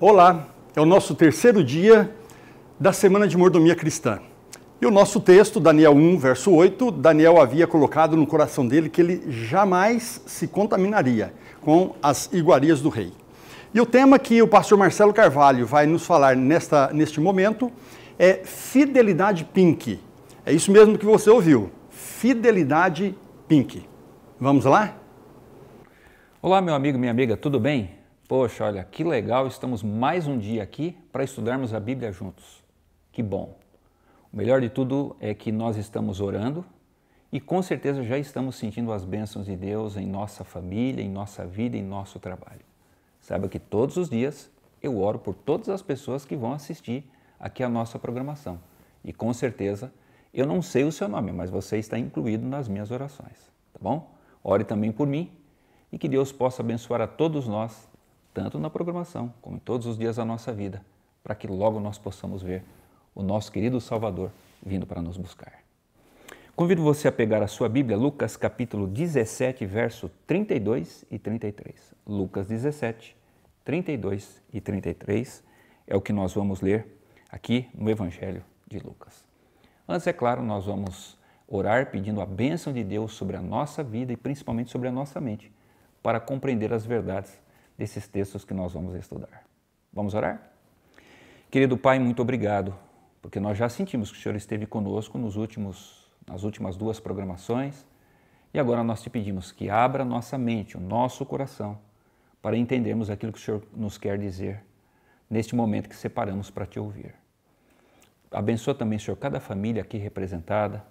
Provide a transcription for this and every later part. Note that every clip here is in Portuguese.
Olá, é o nosso terceiro dia da Semana de Mordomia Cristã. E o nosso texto, Daniel 1, verso 8, Daniel havia colocado no coração dele que ele jamais se contaminaria com as iguarias do rei. E o tema que o pastor Marcelo Carvalho vai nos falar nesta, neste momento é fidelidade pink. É isso mesmo que você ouviu, fidelidade pink. Vamos lá? Olá, meu amigo, minha amiga, tudo bem? Poxa, olha, que legal, estamos mais um dia aqui para estudarmos a Bíblia juntos. Que bom. O melhor de tudo é que nós estamos orando e com certeza já estamos sentindo as bênçãos de Deus em nossa família, em nossa vida, em nosso trabalho. Saiba que todos os dias eu oro por todas as pessoas que vão assistir aqui a nossa programação. E com certeza, eu não sei o seu nome, mas você está incluído nas minhas orações, tá bom? Ore também por mim e que Deus possa abençoar a todos nós tanto na programação como em todos os dias da nossa vida, para que logo nós possamos ver o nosso querido Salvador vindo para nos buscar. Convido você a pegar a sua Bíblia, Lucas capítulo 17, verso 32 e 33. Lucas 17, 32 e 33 é o que nós vamos ler aqui no Evangelho de Lucas. Antes, é claro, nós vamos orar pedindo a bênção de Deus sobre a nossa vida e principalmente sobre a nossa mente, para compreender as verdades desses textos que nós vamos estudar. Vamos orar? Querido Pai, muito obrigado, porque nós já sentimos que o Senhor esteve conosco nos últimos, nas últimas duas programações e agora nós te pedimos que abra nossa mente, o nosso coração, para entendermos aquilo que o Senhor nos quer dizer neste momento que separamos para te ouvir. Abençoa também, Senhor, cada família aqui representada.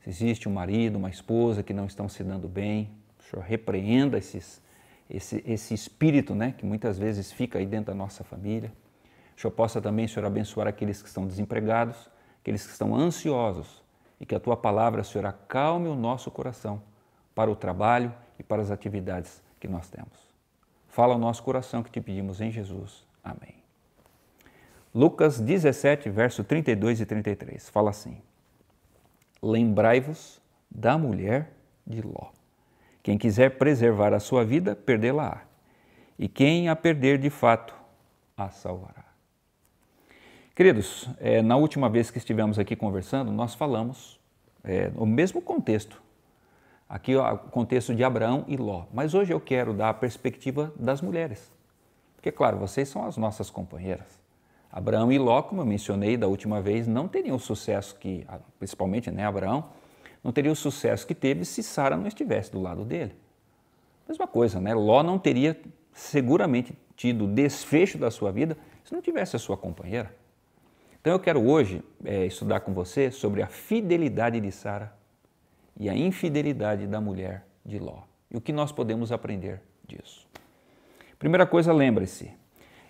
Se existe um marido, uma esposa que não estão se dando bem, o Senhor repreenda esses esse, esse espírito né, que muitas vezes fica aí dentro da nossa família. O Senhor possa também, Senhor, abençoar aqueles que estão desempregados, aqueles que estão ansiosos e que a Tua palavra, Senhor, acalme o nosso coração para o trabalho e para as atividades que nós temos. Fala o nosso coração que te pedimos em Jesus. Amém. Lucas 17, verso 32 e 33, fala assim: Lembrai-vos da mulher de Ló. Quem quiser preservar a sua vida, perdê-la-á. E quem a perder de fato, a salvará. Queridos, é, na última vez que estivemos aqui conversando, nós falamos é, eh, o mesmo contexto. Aqui o contexto de Abraão e Ló. Mas hoje eu quero dar a perspectiva das mulheres. Porque, claro, vocês são as nossas companheiras. Abraão e Ló, como eu mencionei da última vez, não teriam o sucesso que, principalmente né, Abraão, não teria o sucesso que teve se Sara não estivesse do lado dele. Mesma coisa, né? Ló não teria seguramente tido o desfecho da sua vida se não tivesse a sua companheira. Então eu quero hoje é, estudar com você sobre a fidelidade de Sara e a infidelidade da mulher de Ló e o que nós podemos aprender disso. Primeira coisa, lembre-se,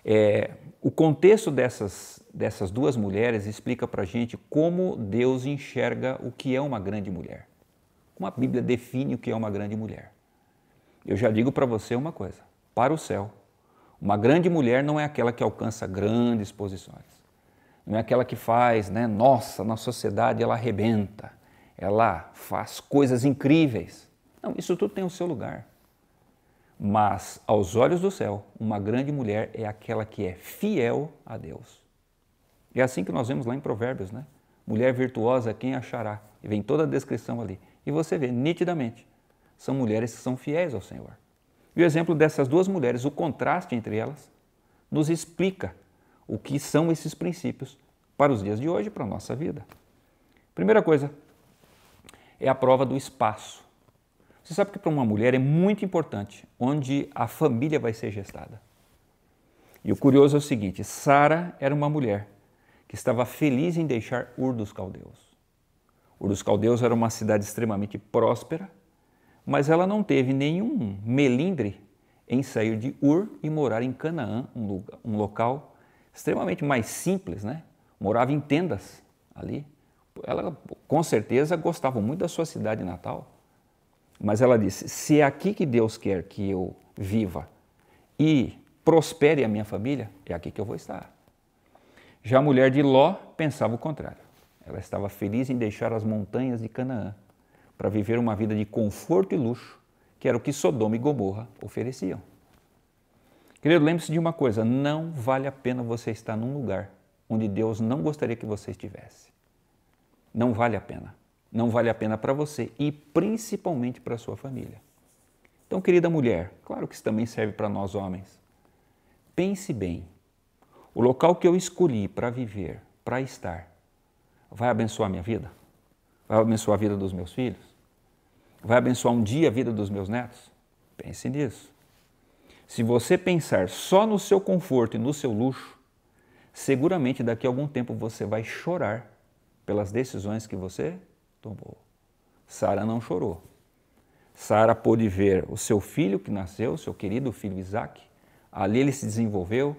é, o contexto dessas dessas duas mulheres explica para a gente como Deus enxerga o que é uma grande mulher. Como a Bíblia define o que é uma grande mulher. Eu já digo para você uma coisa: para o céu, uma grande mulher não é aquela que alcança grandes posições. Não é aquela que faz, né? Nossa, na sociedade ela arrebenta, ela faz coisas incríveis. Não, isso tudo tem o seu lugar. Mas, aos olhos do céu, uma grande mulher é aquela que é fiel a Deus e é assim que nós vemos lá em Provérbios, né? Mulher virtuosa, quem achará? E vem toda a descrição ali. E você vê nitidamente, são mulheres que são fiéis ao Senhor. E o exemplo dessas duas mulheres, o contraste entre elas, nos explica o que são esses princípios para os dias de hoje, para a nossa vida. Primeira coisa é a prova do espaço. Você sabe que para uma mulher é muito importante onde a família vai ser gestada. E o curioso é o seguinte: Sara era uma mulher que estava feliz em deixar Ur dos Caldeus. Ur dos Caldeus era uma cidade extremamente próspera, mas ela não teve nenhum melindre em sair de Ur e morar em Canaã, um, lugar, um local extremamente mais simples, né? Morava em tendas ali. Ela com certeza gostava muito da sua cidade natal, mas ela disse: "Se é aqui que Deus quer que eu viva e prospere a minha família, é aqui que eu vou estar". Já a mulher de Ló pensava o contrário. Ela estava feliz em deixar as montanhas de Canaã para viver uma vida de conforto e luxo, que era o que Sodoma e Gomorra ofereciam. Querido, lembre-se de uma coisa: não vale a pena você estar num lugar onde Deus não gostaria que você estivesse. Não vale a pena. Não vale a pena para você e principalmente para sua família. Então, querida mulher, claro que isso também serve para nós homens. Pense bem o local que eu escolhi para viver, para estar, vai abençoar minha vida? Vai abençoar a vida dos meus filhos? Vai abençoar um dia a vida dos meus netos? Pense nisso. Se você pensar só no seu conforto e no seu luxo, seguramente daqui a algum tempo você vai chorar pelas decisões que você tomou. Sara não chorou. Sara pôde ver o seu filho que nasceu, seu querido filho Isaac, ali ele se desenvolveu,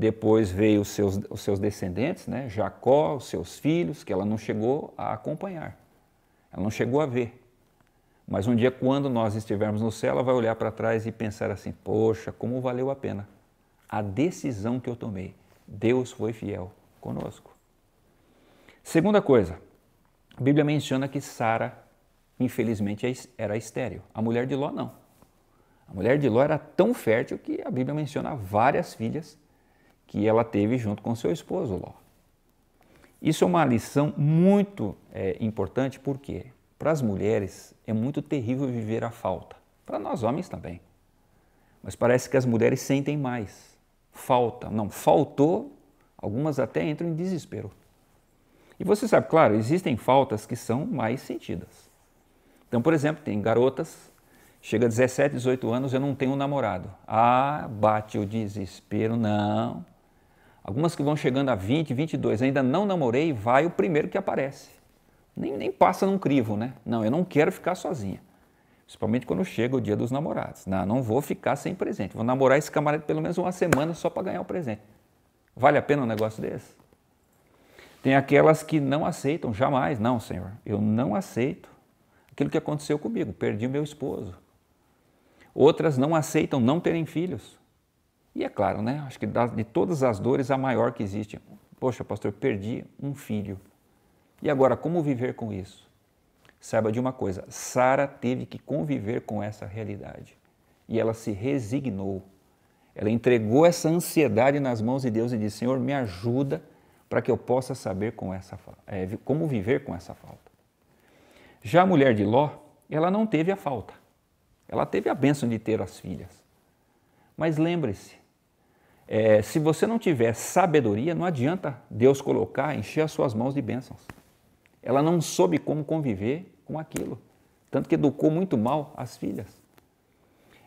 depois veio os seus, os seus descendentes, né? Jacó, os seus filhos, que ela não chegou a acompanhar, ela não chegou a ver. Mas um dia, quando nós estivermos no céu, ela vai olhar para trás e pensar assim: poxa, como valeu a pena a decisão que eu tomei. Deus foi fiel conosco. Segunda coisa, a Bíblia menciona que Sara, infelizmente, é era estéreo. A mulher de Ló, não. A mulher de Ló era tão fértil que a Bíblia menciona várias filhas que ela teve junto com seu esposo Ló. Isso é uma lição muito é, importante porque para as mulheres é muito terrível viver a falta. Para nós homens também. Mas parece que as mulheres sentem mais. Falta, não, faltou, algumas até entram em desespero. E você sabe, claro, existem faltas que são mais sentidas. Então, por exemplo, tem garotas, chega a 17, 18 anos, eu não tenho um namorado. Ah, bate o desespero, não. Algumas que vão chegando a 20, 22, ainda não namorei, vai o primeiro que aparece. Nem, nem passa num crivo, né? Não, eu não quero ficar sozinha. Principalmente quando chega o dia dos namorados. Não, não vou ficar sem presente. Vou namorar esse camarada pelo menos uma semana só para ganhar o presente. Vale a pena um negócio desse? Tem aquelas que não aceitam jamais. Não, Senhor, eu não aceito aquilo que aconteceu comigo. Perdi o meu esposo. Outras não aceitam não terem filhos. E é claro, né? Acho que de todas as dores, a maior que existe. Poxa, pastor, perdi um filho. E agora, como viver com isso? Saiba de uma coisa: Sara teve que conviver com essa realidade. E ela se resignou. Ela entregou essa ansiedade nas mãos de Deus e disse: Senhor, me ajuda para que eu possa saber com essa, é, como viver com essa falta. Já a mulher de Ló, ela não teve a falta. Ela teve a bênção de ter as filhas. Mas lembre-se, é, se você não tiver sabedoria, não adianta Deus colocar, encher as suas mãos de bênçãos. Ela não soube como conviver com aquilo, tanto que educou muito mal as filhas.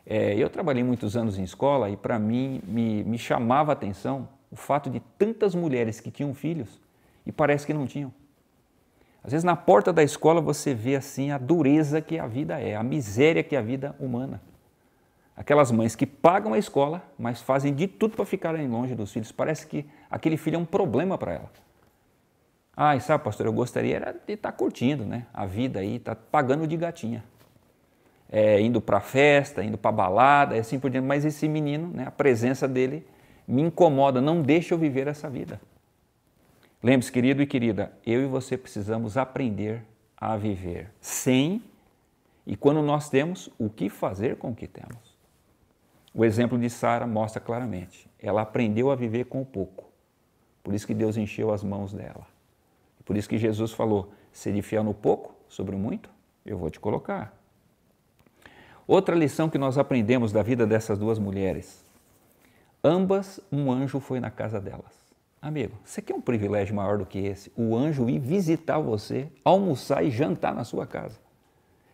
É, eu trabalhei muitos anos em escola e para mim me, me chamava a atenção o fato de tantas mulheres que tinham filhos e parece que não tinham. Às vezes na porta da escola você vê assim a dureza que a vida é, a miséria que a vida humana. Aquelas mães que pagam a escola, mas fazem de tudo para ficarem longe dos filhos. Parece que aquele filho é um problema para ela. Ah, e sabe, pastor, eu gostaria de estar tá curtindo né, a vida aí, tá pagando de gatinha. É, indo para festa, indo para balada, assim por diante. Mas esse menino, né, a presença dele me incomoda, não deixa eu viver essa vida. Lembre-se, querido e querida, eu e você precisamos aprender a viver sem e quando nós temos, o que fazer com o que temos. O exemplo de Sara mostra claramente. Ela aprendeu a viver com o pouco. Por isso que Deus encheu as mãos dela. Por isso que Jesus falou: "Sede fiel no pouco, sobre o muito eu vou te colocar". Outra lição que nós aprendemos da vida dessas duas mulheres. Ambas um anjo foi na casa delas. Amigo, você quer um privilégio maior do que esse? O anjo ir visitar você, almoçar e jantar na sua casa.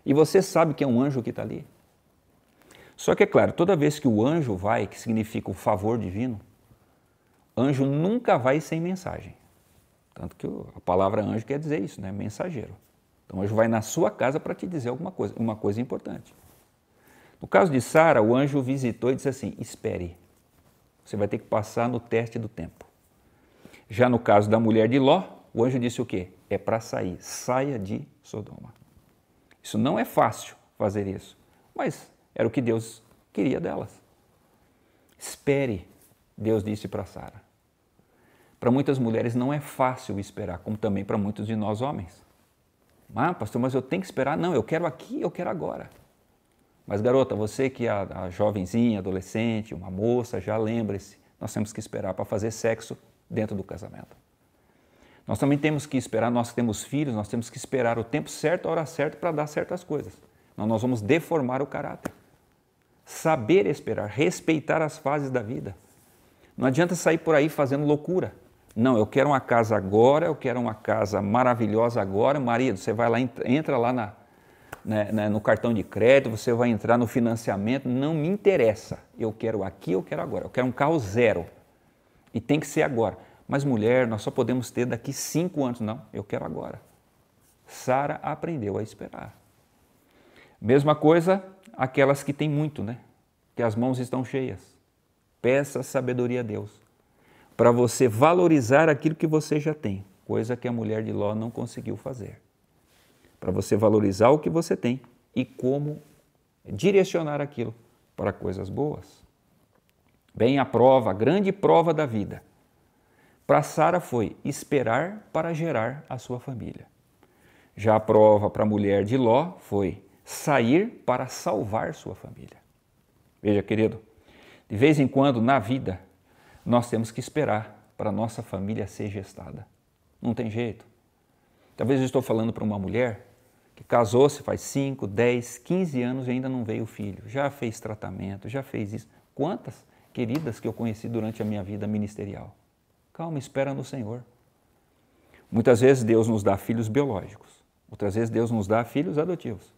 E você sabe que é um anjo que está ali? Só que é claro, toda vez que o anjo vai, que significa o favor divino, anjo nunca vai sem mensagem. Tanto que a palavra anjo quer dizer isso, né? Mensageiro. Então, o anjo vai na sua casa para te dizer alguma coisa, uma coisa importante. No caso de Sara, o anjo visitou e disse assim: espere, você vai ter que passar no teste do tempo. Já no caso da mulher de Ló, o anjo disse o quê? É para sair, saia de Sodoma. Isso não é fácil fazer isso, mas era o que Deus queria delas. Espere, Deus disse para Sara. Para muitas mulheres não é fácil esperar, como também para muitos de nós homens. Ah, pastor, mas eu tenho que esperar? Não, eu quero aqui, eu quero agora. Mas garota, você que é a, jovenzinha, adolescente, uma moça, já lembre-se, nós temos que esperar para fazer sexo dentro do casamento. Nós também temos que esperar, nós que temos filhos, nós temos que esperar o tempo certo, a hora certa para dar certas coisas. Não, nós vamos deformar o caráter saber esperar, respeitar as fases da vida. Não adianta sair por aí fazendo loucura. Não, eu quero uma casa agora, eu quero uma casa maravilhosa agora. Maria. você vai lá, entra lá na, né, né, no cartão de crédito, você vai entrar no financiamento. Não me interessa. Eu quero aqui, eu quero agora. Eu quero um carro zero. E tem que ser agora. Mas mulher, nós só podemos ter daqui cinco anos. Não, eu quero agora. Sara aprendeu a esperar. Mesma coisa aquelas que têm muito, né? Que as mãos estão cheias. Peça sabedoria a Deus para você valorizar aquilo que você já tem, coisa que a mulher de Ló não conseguiu fazer. Para você valorizar o que você tem e como direcionar aquilo para coisas boas. Bem, a prova, a grande prova da vida para Sara foi esperar para gerar a sua família. Já a prova para a mulher de Ló foi sair para salvar sua família. Veja, querido, de vez em quando na vida nós temos que esperar para nossa família ser gestada. Não tem jeito. Talvez eu estou falando para uma mulher que casou-se faz 5, 10, 15 anos e ainda não veio o filho. Já fez tratamento, já fez isso. Quantas queridas que eu conheci durante a minha vida ministerial? Calma, espera no Senhor. Muitas vezes Deus nos dá filhos biológicos, outras vezes Deus nos dá filhos adotivos.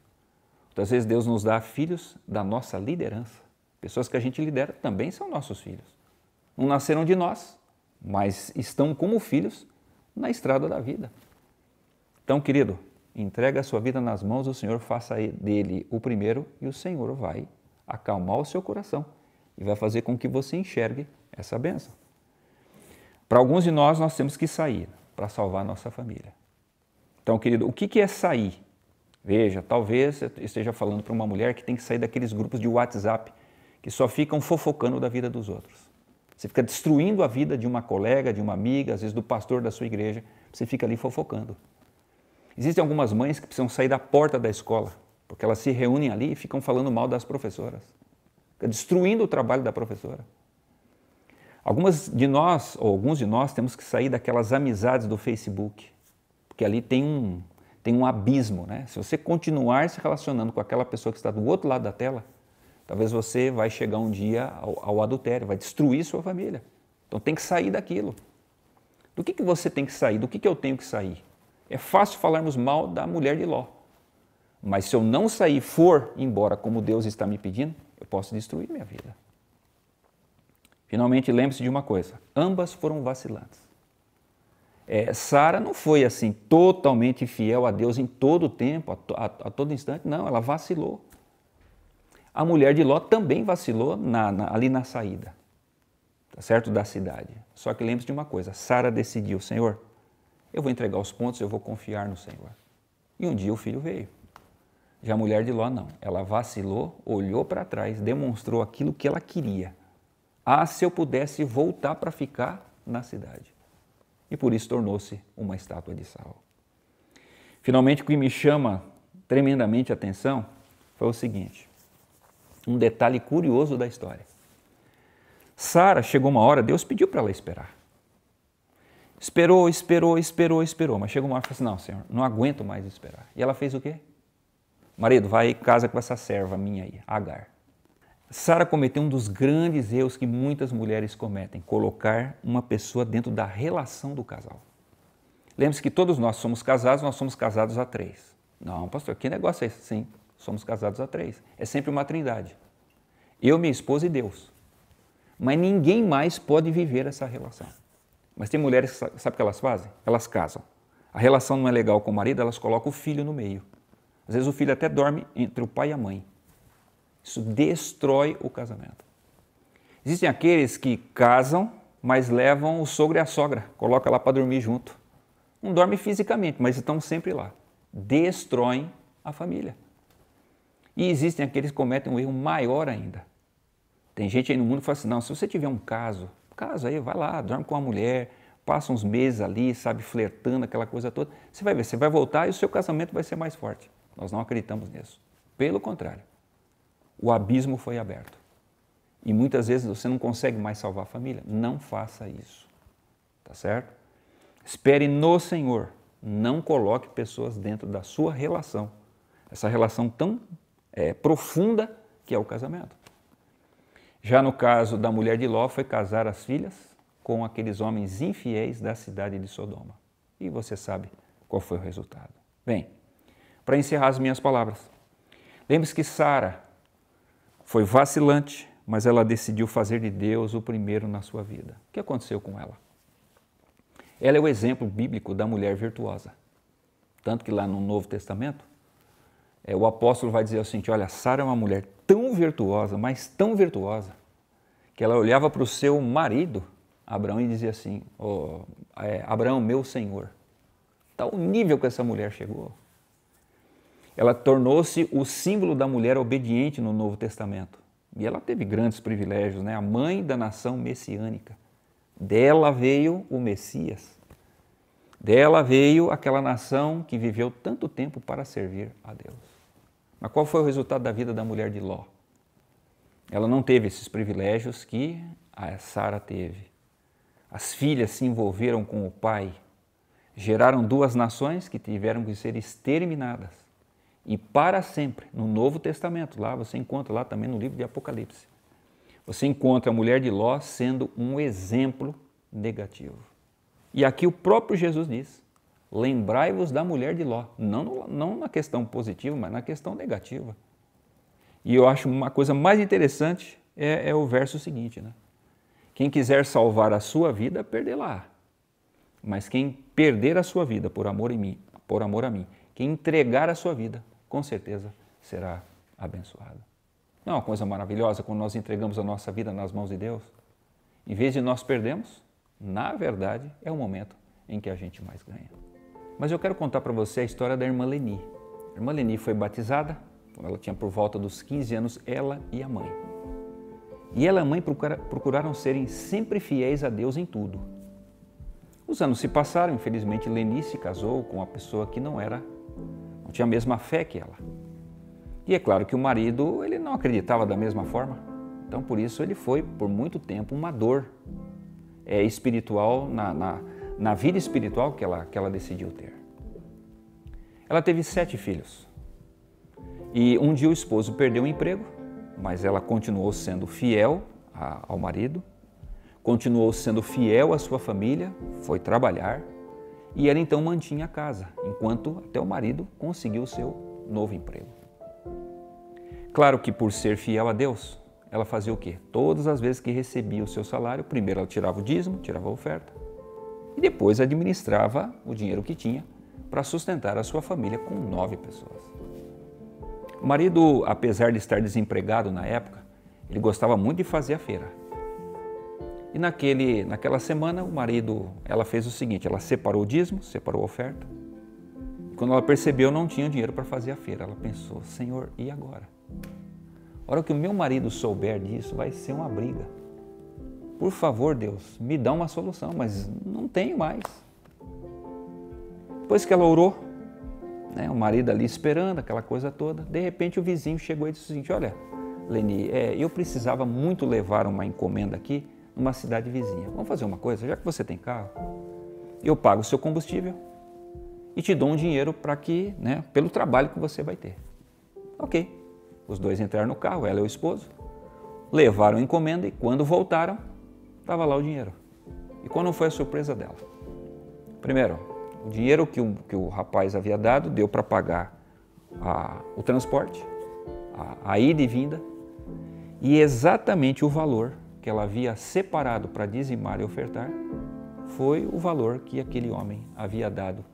Muitas então, vezes Deus nos dá filhos da nossa liderança. Pessoas que a gente lidera também são nossos filhos. Não nasceram de nós, mas estão como filhos na estrada da vida. Então, querido, entrega a sua vida nas mãos do Senhor, faça dele o primeiro e o Senhor vai acalmar o seu coração e vai fazer com que você enxergue essa benção. Para alguns de nós, nós temos que sair para salvar a nossa família. Então, querido, o que é sair? Veja, talvez eu esteja falando para uma mulher que tem que sair daqueles grupos de WhatsApp que só ficam fofocando da vida dos outros. Você fica destruindo a vida de uma colega, de uma amiga, às vezes do pastor da sua igreja, você fica ali fofocando. Existem algumas mães que precisam sair da porta da escola, porque elas se reúnem ali e ficam falando mal das professoras, fica destruindo o trabalho da professora. Algumas de nós, ou alguns de nós, temos que sair daquelas amizades do Facebook, porque ali tem um, tem um abismo, né? Se você continuar se relacionando com aquela pessoa que está do outro lado da tela, talvez você vai chegar um dia ao, ao adultério, vai destruir sua família. Então tem que sair daquilo. Do que, que você tem que sair? Do que, que eu tenho que sair? É fácil falarmos mal da mulher de Ló. Mas se eu não sair for embora como Deus está me pedindo, eu posso destruir minha vida. Finalmente, lembre-se de uma coisa: ambas foram vacilantes. É, Sara não foi assim totalmente fiel a Deus em todo o tempo, a, a, a, todo instante, não, ela vacilou. A mulher de Ló também vacilou na, na, ali na saída, tá certo? Da cidade. Só que lembre-se de uma coisa: Sara decidiu, Senhor, eu vou entregar os pontos, eu vou confiar no Senhor. E um dia o filho veio. Já a mulher de Ló não. Ela vacilou, olhou para trás, demonstrou aquilo que ela queria. Ah, se eu pudesse voltar para ficar na cidade e por isso tornou-se uma estátua de sal. Finalmente, o que me chama tremendamente a atenção foi o seguinte: um detalhe curioso da história. Sara chegou uma hora, Deus pediu para ela esperar. Esperou, esperou, esperou, esperou, mas chegou uma hora e falou assim: Não, Senhor, não aguento mais esperar. E ela fez o quê? Marido, vai e casa com essa serva minha aí, Agar. Sara cometeu um dos grandes erros que muitas mulheres cometem: colocar uma pessoa dentro da relação do casal. Lembre-se que todos nós somos casados, nós somos casados a três. Não, pastor, que negócio é esse? Sim, somos casados a três. É sempre uma trindade. Eu, minha esposa e Deus. Mas ninguém mais pode viver essa relação. Mas tem mulheres, que sabe o que elas fazem? Elas casam. A relação não é legal com o marido, elas colocam o filho no meio. Às vezes o filho até dorme entre o pai e a mãe. Isso destrói o casamento. Existem aqueles que casam, mas levam o sogro e a sogra, coloca lá para dormir junto. Não dorme fisicamente, mas estão sempre lá. Destroem a família. E existem aqueles que cometem um erro maior ainda. Tem gente aí no mundo que fala assim: não, se você tiver um caso, caso aí, vai lá, dorme com uma mulher, passa uns meses ali, sabe, flertando, aquela coisa toda. Você vai ver, você vai voltar e o seu casamento vai ser mais forte. Nós não acreditamos nisso. Pelo contrário, o abismo foi aberto. E muitas vezes você não consegue mais salvar a família. Não faça isso. Tá certo? Espere no Senhor. Não coloque pessoas dentro da sua relação. Essa relação tão é, profunda que é o casamento. Já no caso da mulher de Ló, foi casar as filhas com aqueles homens infiéis da cidade de Sodoma. E você sabe qual foi o resultado. Bem, para encerrar as minhas palavras, lembre-se que Sara foi vacilante, mas ela decidiu fazer de Deus o primeiro na sua vida. O que aconteceu com ela? Ela é o exemplo bíblico da mulher virtuosa. Tanto que lá no Novo Testamento, é, o apóstolo vai dizer assim, olha, Sara é uma mulher tão virtuosa, mas tão virtuosa, que ela olhava para o seu marido, Abraão, e dizia assim: oh, é, Abraão, meu senhor. Tal nível que essa mulher chegou ela tornou-se o símbolo da mulher obediente no Novo Testamento. E ela teve grandes privilégios, né? a mãe da nação messiânica. Dela veio o Messias. Dela veio aquela nação que viveu tanto tempo para servir a Deus. Mas qual foi o resultado da vida da mulher de Ló? Ela não teve esses privilégios que a Sara teve. As filhas se envolveram com o pai, geraram duas nações que tiveram que ser exterminadas e para sempre, no Novo Testamento. Lá você encontra, lá também no livro de Apocalipse. Você encontra a mulher de Ló sendo um exemplo negativo. E aqui o próprio Jesus diz: lembrai-vos da mulher de Ló. Não, não na questão positiva, mas na questão negativa. E eu acho uma coisa mais interessante é, é o verso seguinte: né? quem quiser salvar a sua vida, perdê-la. Mas quem perder a sua vida por amor, em mim, por amor a mim, quem entregar a sua vida, com certeza será abençoada. Não é uma coisa maravilhosa quando nós entregamos a nossa vida nas mãos de Deus? Em vez de nós perdermos, na verdade é o momento em que a gente mais ganha. Mas eu quero contar para você a história da irmã Leni. A irmã Leni foi batizada quando ela tinha por volta dos 15 anos, ela e a mãe. E ela e a mãe procuraram serem sempre fiéis a Deus em tudo. Os anos se passaram, infelizmente Leni se casou com uma pessoa que não era tinha a mesma fé que ela. E é claro que o marido, ele não acreditava da mesma forma. Então, por isso, ele foi, por muito tempo, uma dor é, espiritual, na, na, na vida espiritual que ela, que ela decidiu ter. Ela teve sete filhos. E um dia o esposo perdeu o emprego, mas ela continuou sendo fiel a, ao marido, continuou sendo fiel à sua família, foi trabalhar e ela então mantinha a casa, enquanto até o marido conseguiu o seu novo emprego. Claro que por ser fiel a Deus, ela fazia o quê? Todas as vezes que recebia o seu salário, primeiro ela tirava o dízimo, tirava a oferta, e depois administrava o dinheiro que tinha para sustentar a sua família com nove pessoas. O marido, apesar de estar desempregado na época, ele gostava muito de fazer a feira. E naquele, naquela semana, o marido, ela fez o seguinte, ela separou o dízimo, separou a oferta. Quando ela percebeu, não tinha dinheiro para fazer a feira. Ela pensou, Senhor, e agora? A hora que o meu marido souber disso, vai ser uma briga. Por favor, Deus, me dá uma solução, mas não tenho mais. Depois que ela orou, né, o marido ali esperando, aquela coisa toda, de repente o vizinho chegou e disse o seguinte, olha, Leni, é, eu precisava muito levar uma encomenda aqui, numa cidade vizinha. Vamos fazer uma coisa, já que você tem carro, eu pago o seu combustível e te dou um dinheiro para que, né, pelo trabalho que você vai ter. Ok. Os dois entraram no carro, ela e o esposo, levaram a encomenda e quando voltaram, estava lá o dinheiro. E qual não foi a surpresa dela? Primeiro, o dinheiro que o, que o rapaz havia dado deu para pagar a, o transporte, a, a ida e vinda, e exatamente o valor que ela havia separado para dizimar e ofertar foi o valor que aquele homem havia dado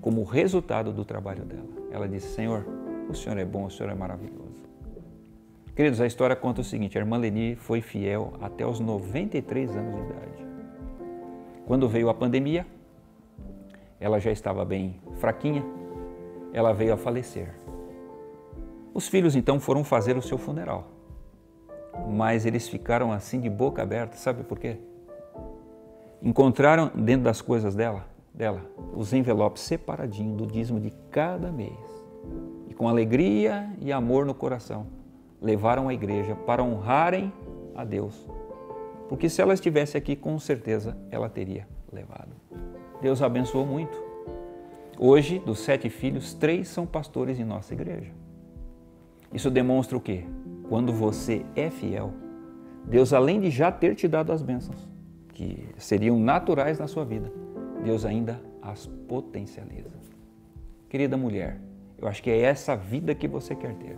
como resultado do trabalho dela. Ela disse: Senhor, o Senhor é bom, o Senhor é maravilhoso. Queridos, a história conta o seguinte: a irmã Leni foi fiel até os 93 anos de idade. Quando veio a pandemia, ela já estava bem fraquinha, ela veio a falecer. Os filhos então foram fazer o seu funeral mas eles ficaram assim de boca aberta, sabe por quê? Encontraram dentro das coisas dela, dela, os envelopes separadinhos do dízimo de cada mês. E com alegria e amor no coração, levaram a igreja para honrarem a Deus. Porque se ela estivesse aqui, com certeza ela teria levado. Deus abençoou muito. Hoje, dos sete filhos, três são pastores em nossa igreja. Isso demonstra o quê? Quando você é fiel, Deus, além de já ter te dado as bênçãos, que seriam naturais na sua vida, Deus ainda as potencializa. Querida mulher, eu acho que é essa vida que você quer ter.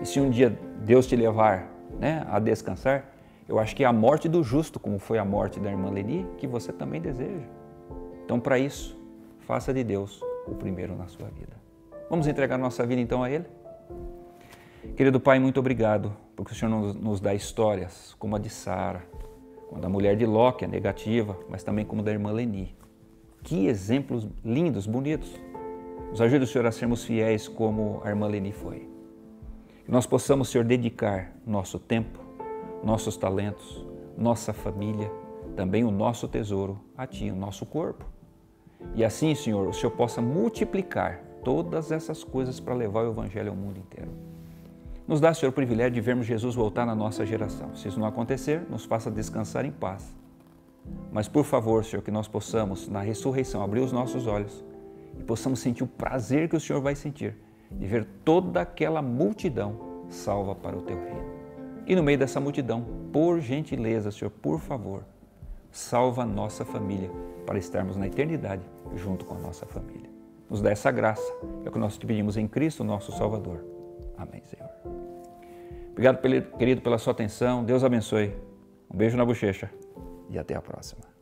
E se um dia Deus te levar né, a descansar, eu acho que é a morte do justo, como foi a morte da irmã Leni, que você também deseja. Então, para isso, faça de Deus o primeiro na sua vida. Vamos entregar nossa vida então a Ele? Querido Pai, muito obrigado, porque o Senhor nos dá histórias como a de Sara, como a da mulher de Ló, que é negativa, mas também como da irmã Leni. Que exemplos lindos, bonitos. Nos ajude o Senhor a sermos fiéis como a irmã Leni foi. Que nós possamos, Senhor, dedicar nosso tempo, nossos talentos, nossa família, também o nosso tesouro a Ti, o nosso corpo. E assim, Senhor, o Senhor possa multiplicar todas essas coisas para levar o Evangelho ao mundo inteiro. Nos dá, Senhor, o privilégio de vermos Jesus voltar na nossa geração. Se isso não acontecer, nos faça descansar em paz. Mas, por favor, Senhor, que nós possamos, na ressurreição, abrir os nossos olhos e possamos sentir o prazer que o Senhor vai sentir de ver toda aquela multidão salva para o teu reino. E no meio dessa multidão, por gentileza, Senhor, por favor, salva a nossa família para estarmos na eternidade junto com a nossa família. Nos dá essa graça, é o que nós te pedimos em Cristo, nosso Salvador. Amém, Senhor. Obrigado, querido, pela sua atenção. Deus abençoe. Um beijo na bochecha e até a próxima.